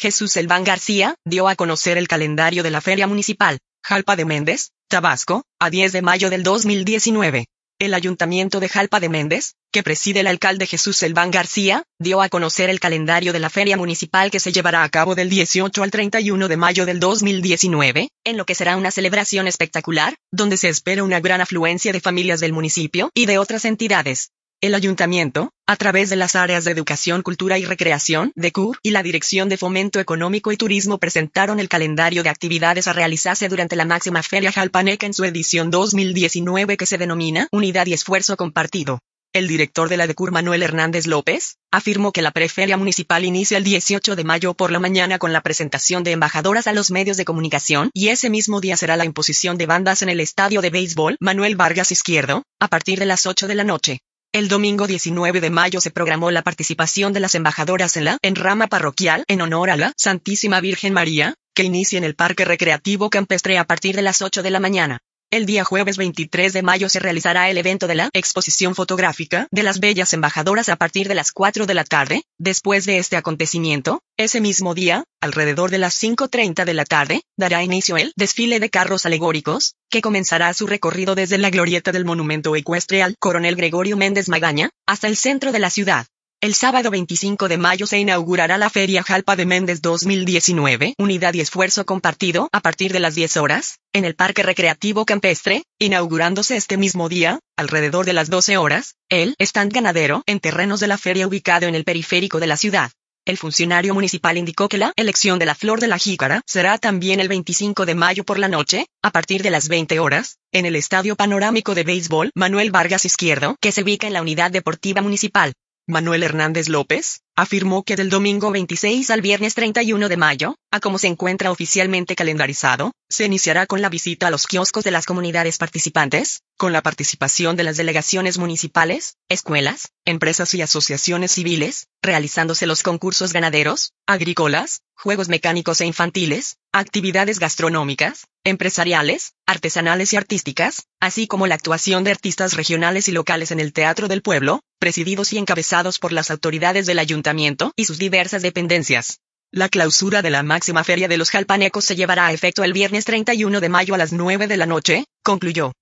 Jesús Elván García, dio a conocer el calendario de la Feria Municipal, Jalpa de Méndez, Tabasco, a 10 de mayo del 2019. El Ayuntamiento de Jalpa de Méndez, que preside el alcalde Jesús Elván García, dio a conocer el calendario de la Feria Municipal que se llevará a cabo del 18 al 31 de mayo del 2019, en lo que será una celebración espectacular, donde se espera una gran afluencia de familias del municipio y de otras entidades. El ayuntamiento, a través de las áreas de educación, cultura y recreación de y la Dirección de Fomento Económico y Turismo presentaron el calendario de actividades a realizarse durante la máxima feria jalpaneca en su edición 2019 que se denomina Unidad y Esfuerzo Compartido. El director de la decur Manuel Hernández López, afirmó que la preferia municipal inicia el 18 de mayo por la mañana con la presentación de embajadoras a los medios de comunicación y ese mismo día será la imposición de bandas en el estadio de béisbol Manuel Vargas Izquierdo, a partir de las 8 de la noche. El domingo 19 de mayo se programó la participación de las embajadoras en la enrama parroquial en honor a la Santísima Virgen María, que inicia en el Parque Recreativo Campestre a partir de las 8 de la mañana. El día jueves 23 de mayo se realizará el evento de la exposición fotográfica de las bellas embajadoras a partir de las 4 de la tarde. Después de este acontecimiento, ese mismo día, alrededor de las 5.30 de la tarde, dará inicio el desfile de carros alegóricos, que comenzará su recorrido desde la glorieta del monumento ecuestre al Coronel Gregorio Méndez Magaña, hasta el centro de la ciudad. El sábado 25 de mayo se inaugurará la Feria Jalpa de Méndez 2019, unidad y esfuerzo compartido, a partir de las 10 horas, en el Parque Recreativo Campestre, inaugurándose este mismo día, alrededor de las 12 horas, el stand ganadero en terrenos de la feria ubicado en el periférico de la ciudad. El funcionario municipal indicó que la elección de la flor de la jícara será también el 25 de mayo por la noche, a partir de las 20 horas, en el Estadio Panorámico de Béisbol Manuel Vargas Izquierdo, que se ubica en la unidad deportiva municipal. Manuel Hernández López, afirmó que del domingo 26 al viernes 31 de mayo, a como se encuentra oficialmente calendarizado, se iniciará con la visita a los kioscos de las comunidades participantes, con la participación de las delegaciones municipales, escuelas, empresas y asociaciones civiles, realizándose los concursos ganaderos, agrícolas, juegos mecánicos e infantiles, actividades gastronómicas, empresariales, artesanales y artísticas, así como la actuación de artistas regionales y locales en el Teatro del Pueblo, presididos y encabezados por las autoridades del ayuntamiento y sus diversas dependencias. La clausura de la máxima feria de los jalpanecos se llevará a efecto el viernes 31 de mayo a las 9 de la noche, concluyó.